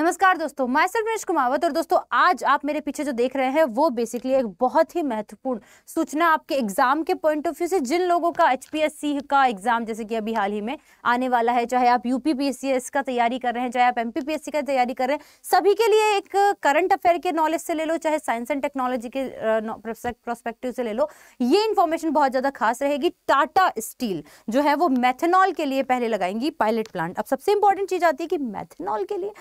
नमस्कार दोस्तों मैं सर्वेश कुमावत और दोस्तों आज आप मेरे पीछे जो देख रहे हैं वो बेसिकली एक बहुत ही महत्वपूर्ण सूचना आपके एग्जाम के पॉइंट ऑफ व्यू से जिन लोगों का एचपीएससी का एग्जाम जैसे कि अभी हाल ही में आने वाला है चाहे आप यूपीपीएससीएस का तैयारी कर रहे हैं चाहे आप एम का तैयारी कर रहे हैं सभी के लिए एक करंट अफेयर के नॉलेज से ले लो चाहे साइंस एंड टेक्नोलॉजी के प्रोस्पेक्टिव से ले लो ये इन्फॉर्मेशन बहुत ज़्यादा खास रहेगी टाटा स्टील जो है वो मैथेनॉल के लिए पहले लगाएंगी पायलट प्लांट अब सबसे इंपॉर्टेंट चीज़ आती है कि मैथेनॉल के लिए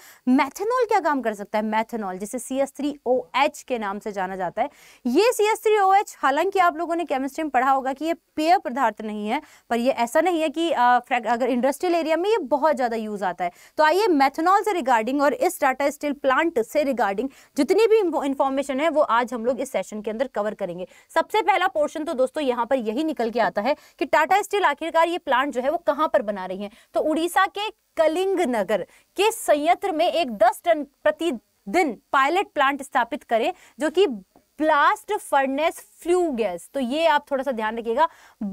मैथेनॉल क्या काम कर सकता है मैथेनॉल जिसे C S three O H के नाम से जाना जाता है ये C S three O H हालांकि आप लोगों ने केमिस्ट्री में पढ़ा होगा कि ये पेय पदार्थ नहीं है पर ये ऐसा नहीं है कि अगर इंडस्ट्रियल एरिया में ये बहुत ज़्यादा यूज़ आता है तो आइए मैथेनॉल से रिगार्डिंग और इस टाटा स्टील प्लांट से रिगार्डिंग जितनी भी इंफॉर्मेशन है वो आज हम लोग इस सेशन के अंदर कवर करेंगे सबसे पहला पोर्शन तो दोस्तों यहाँ पर यही निकल के आता है कि टाटा स्टील आखिरकार ये प्लांट जो है वो कहाँ पर बना रही है तो उड़ीसा के कलिंग नगर के संयंत्र में एक 10 टन प्रति दिन पायलट प्लांट स्थापित करें जो कि ब्लास्ट फर्नेस फ्लू गैस तो ये आप थोड़ा सा ध्यान रखिएगा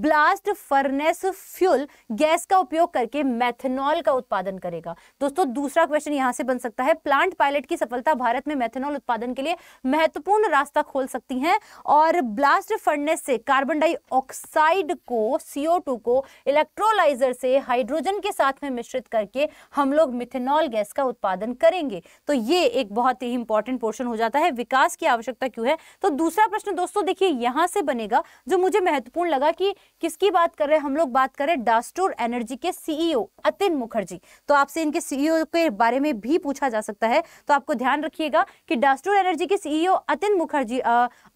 ब्लास्ट फर्नेस फ्यूल गैस का उपयोग करके मेथेनॉल का उत्पादन करेगा दोस्तों दूसरा क्वेश्चन यहां से बन सकता है प्लांट पायलट की सफलता भारत में मेथेनॉल उत्पादन के लिए महत्वपूर्ण रास्ता खोल सकती है और ब्लास्ट फर्नेस से कार्बन डाइऑक्साइड को सीओ को इलेक्ट्रोलाइजर से हाइड्रोजन के साथ में मिश्रित करके हम लोग मिथेनॉल गैस का उत्पादन करेंगे तो ये एक बहुत ही इंपॉर्टेंट पोर्शन हो जाता है विकास की आवश्यकता क्यों है तो दूसरा प्रश्न दोस्तों देखिए यहाँ से बनेगा जो मुझे महत्वपूर्ण लगा कि किसकी बात कर रहे हैं हम लोग बात कर रहे हैं डास्टोर एनर्जी के सीईओ e अतिन मुखर्जी तो आपसे इनके सीईओ e के बारे में भी पूछा जा सकता है तो आपको ध्यान रखिएगा कि डास्टोर एनर्जी के सीईओ e अतिन मुखर्जी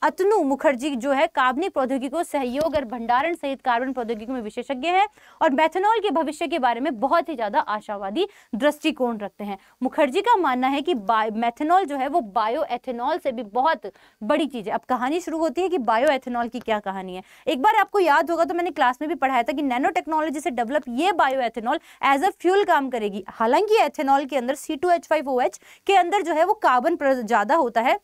अतनु मुखर्जी जो है कार्बनिक को सहयोग और भंडारण सहित कार्बन प्रौद्योगिकी में विशेषज्ञ है और मैथेनॉल के भविष्य के बारे में बहुत ही ज्यादा आशावादी दृष्टिकोण रखते हैं मुखर्जी का मानना है कि मैथेनॉल जो है वो बायो एथेनॉल से भी बहुत बड़ी चीज है अब कहानी शुरू होती है कि बायो एथेनॉल की क्या कहानी है एक बार आपको याद होगा तो मैंने क्लास में भी पढ़ाया था कि नैनो टेक्नोलॉजी से डेवलप ये bio ethanol as a fuel काम करेगी हालांकि एथेनॉल के अंदर सी के अंदर जो है वो कार्बन ज़्यादा होता है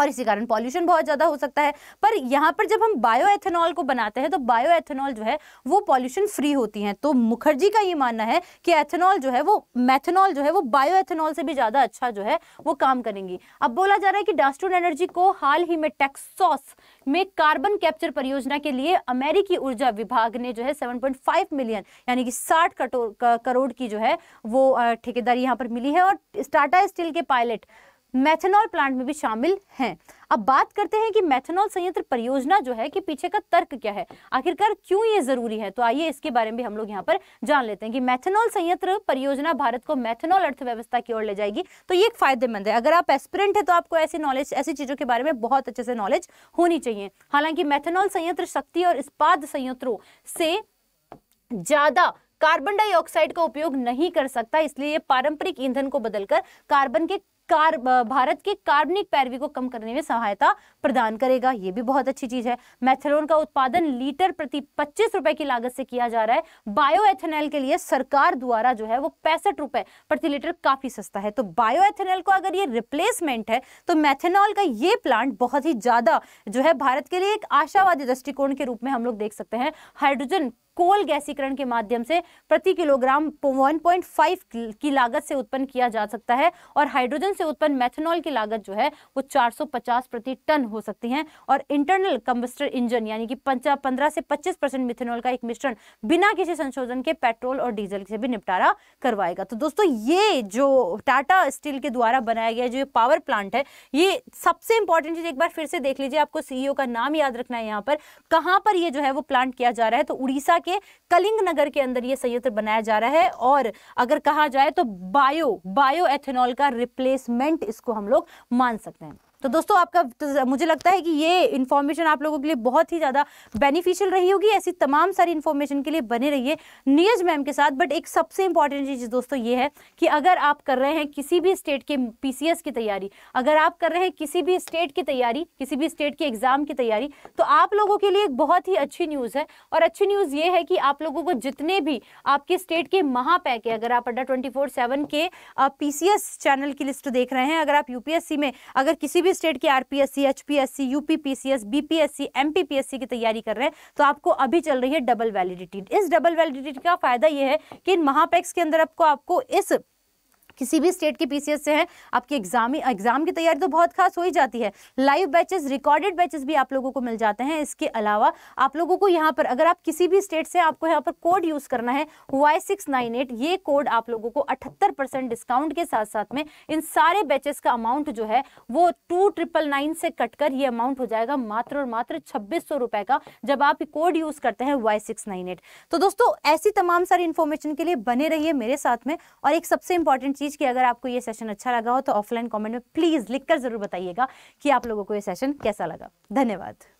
और इसी कारण पॉल्यूशन बहुत ज़्यादा हो सकता है पर यहाँ पर जब हम बायोएथेनॉल को बनाते हैं तो बायोएथेनॉल जो है वो पॉल्यूशन फ्री होती हैं तो मुखर्जी का ये मानना है कि एथेनॉल जो है वो मैथेनॉल जो है वो बायोएथेनॉल से भी ज़्यादा अच्छा जो है वो काम करेंगी अब बोला जा रहा है कि डास्टून एनर्जी को हाल ही में टेक्सॉस में कार्बन कैप्चर परियोजना के लिए अमेरिकी ऊर्जा विभाग ने जो है सेवन मिलियन यानी कि साठ करोड़ की जो है वो ठेकेदारी यहाँ पर मिली है और टाटा स्टील के पायलट मैथेनॉल प्लांट में भी शामिल हैं अब बात करते हैं कि मैथेनॉल संयंत्र परियोजना जो है कि पीछे का तर्क क्या है आखिरकार क्यों ये जरूरी है तो आइए इसके बारे में भी हम लोग यहाँ पर जान लेते हैं कि मैथेनॉल संयंत्र परियोजना भारत को मैथेनॉल अर्थव्यवस्था की ओर ले जाएगी तो ये एक फायदेमंद है अगर आप एस्पिरेंट है तो आपको ऐसी नॉलेज ऐसी चीजों के बारे में बहुत अच्छे से नॉलेज होनी चाहिए हालांकि मैथेनॉल संयंत्र शक्ति और इस्पात संयंत्रों से ज्यादा कार्बन डाइऑक्साइड का उपयोग नहीं कर सकता इसलिए ये पारंपरिक ईंधन को बदलकर कार्बन के कार भारत के कार्बनिक पैरवी को कम करने में सहायता प्रदान करेगा ये भी बहुत अच्छी चीज़ है मैथेनॉल का उत्पादन लीटर प्रति पच्चीस रुपए की लागत से किया जा रहा है बायोएथेनॉल के लिए सरकार द्वारा जो है वो पैंसठ रुपए प्रति लीटर काफ़ी सस्ता है तो बायोएथेनॉल को अगर ये रिप्लेसमेंट है तो मैथेनॉल का ये प्लांट बहुत ही ज़्यादा जो है भारत के लिए एक आशावादी दृष्टिकोण के रूप में हम लोग देख सकते हैं हाइड्रोजन कोल गैसीकरण के माध्यम से प्रति किलोग्राम 1.5 की लागत से उत्पन्न किया जा सकता है और हाइड्रोजन से उत्पन्न मेथनॉल की लागत जो है वो 450 प्रति टन हो सकती है और इंटरनल कम्बस्टर इंजन यानी कि पंद्रह से पच्चीस परसेंट मिथेनॉल का एक मिश्रण बिना किसी संशोधन के पेट्रोल और डीजल से भी निपटारा करवाएगा तो दोस्तों ये जो टाटा स्टील के द्वारा बनाया गया जो पावर प्लांट है ये सबसे इंपॉर्टेंट चीज एक बार फिर से देख लीजिए आपको सीईओ e का नाम याद रखना है यहाँ पर कहाँ पर ये जो है वो प्लांट किया जा रहा है तो उड़ीसा के कलिंग नगर के अंदर ये संयंत्र बनाया जा रहा है और अगर कहा जाए तो बायो बायो एथेनॉल का रिप्लेसमेंट इसको हम लोग मान सकते हैं तो दोस्तों आपका तो मुझे लगता है कि ये इन्फॉर्मेशन आप लोगों के लिए बहुत ही ज़्यादा बेनिफिशियल रही होगी ऐसी तमाम सारी इन्फॉर्मेशन के लिए बने रहिए नियज मैम के साथ बट एक सबसे इंपॉर्टेंट चीज़ दोस्तों ये है कि अगर आप कर रहे हैं किसी भी स्टेट के पी की तैयारी अगर आप कर रहे हैं किसी भी स्टेट की तैयारी किसी भी स्टेट के एग्ज़ाम की तैयारी तो आप लोगों के लिए एक बहुत ही अच्छी न्यूज़ है और अच्छी न्यूज़ ये है कि आप लोगों को जितने भी आपके स्टेट के महापैक है अगर आप अड्डा ट्वेंटी के पी चैनल की लिस्ट देख रहे हैं अगर आप यूपीएससी में अगर किसी भी भी स्टेट की RPSC HPSC UPPCS BPSC MPPSC की तैयारी कर रहे हैं तो आपको अभी चल रही है डबल वैलिडिटी इस डबल वैलिडिटी का फायदा यह है कि इन महापैक्स के अंदर आपको आपको इस किसी भी स्टेट के पीसीएस से हैं आपकी एग्जाम एग्जाम की तैयारी तो बहुत खास हो ही जाती है लाइव बैचेस रिकॉर्डेड बैचेस भी आप लोगों को मिल जाते हैं इसके अलावा आप लोगों को यहाँ पर अगर आप किसी भी स्टेट से आपको यहाँ पर कोड यूज़ करना है वाई सिक्स नाइन एट ये कोड आप लोगों को अठहत्तर परसेंट डिस्काउंट के साथ साथ में इन सारे बैचेस का अमाउंट जो है वो टू ट्रिपल नाइन से कटकर ये अमाउंट हो जाएगा मात्र और मात्र छब्बीस सौ रुपए का जब आप कोड यूज़ करते हैं वाई सिक्स नाइन एट तो दोस्तों ऐसी तमाम सारी इन्फॉर्मेशन के लिए बने रहिए मेरे साथ में और एक सबसे इंपॉर्टेंट चीज़ की अगर आपको ये सेशन अच्छा लगा हो तो ऑफलाइन कॉमेंट में प्लीज़ लिखकर ज़रूर बताइएगा कि आप लोगों को ये सेशन कैसा लगा धन्यवाद